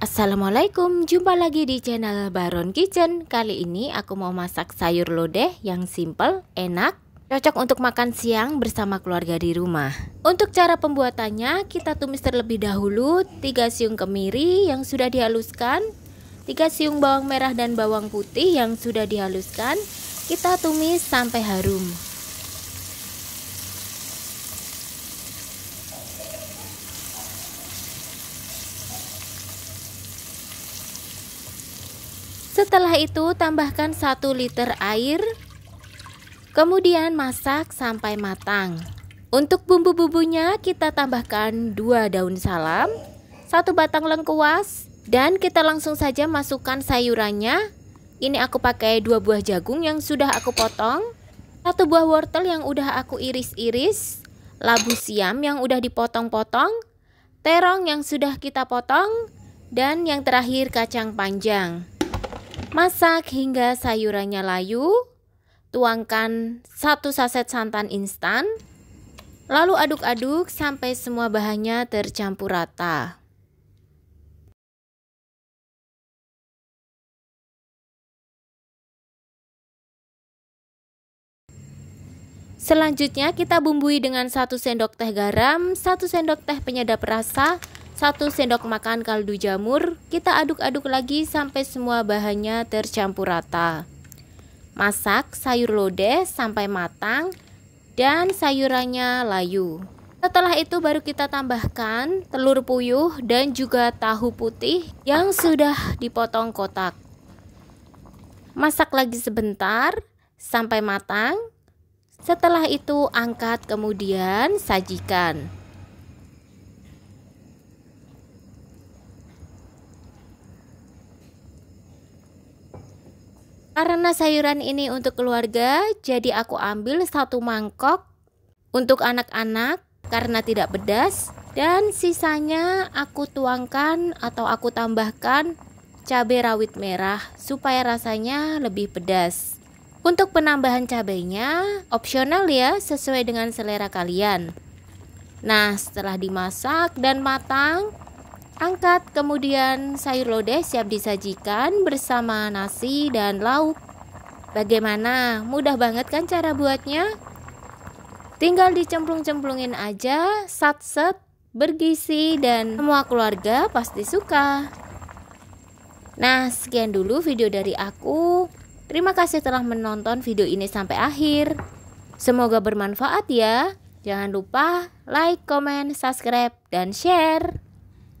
Assalamualaikum, jumpa lagi di channel Baron Kitchen Kali ini aku mau masak sayur lodeh yang simple, enak Cocok untuk makan siang bersama keluarga di rumah Untuk cara pembuatannya, kita tumis terlebih dahulu 3 siung kemiri yang sudah dihaluskan 3 siung bawang merah dan bawang putih yang sudah dihaluskan Kita tumis sampai harum Setelah itu tambahkan 1 liter air Kemudian masak sampai matang Untuk bumbu-bumbunya kita tambahkan 2 daun salam 1 batang lengkuas dan kita langsung saja masukkan sayurannya ini aku pakai 2 buah jagung yang sudah aku potong 1 buah wortel yang udah aku iris-iris labu siam yang udah dipotong-potong terong yang sudah kita potong dan yang terakhir kacang panjang Masak hingga sayurannya layu, tuangkan satu saset santan instan, lalu aduk-aduk sampai semua bahannya tercampur rata. Selanjutnya kita bumbui dengan 1 sendok teh garam, 1 sendok teh penyedap rasa, 1 sendok makan kaldu jamur, kita aduk-aduk lagi sampai semua bahannya tercampur rata. Masak sayur lodeh sampai matang dan sayurannya layu. Setelah itu baru kita tambahkan telur puyuh dan juga tahu putih yang sudah dipotong kotak. Masak lagi sebentar sampai matang. Setelah itu angkat kemudian sajikan. Karena sayuran ini untuk keluarga, jadi aku ambil satu mangkok untuk anak-anak karena tidak pedas dan sisanya aku tuangkan atau aku tambahkan cabai rawit merah supaya rasanya lebih pedas. Untuk penambahan cabainya opsional ya sesuai dengan selera kalian. Nah, setelah dimasak dan matang, Angkat, kemudian sayur lodeh siap disajikan bersama nasi dan lauk. Bagaimana? Mudah banget kan cara buatnya? Tinggal dicemplung-cemplungin aja, sat-set, bergizi, dan semua keluarga pasti suka. Nah, sekian dulu video dari aku. Terima kasih telah menonton video ini sampai akhir. Semoga bermanfaat ya. Jangan lupa like, comment, subscribe, dan share.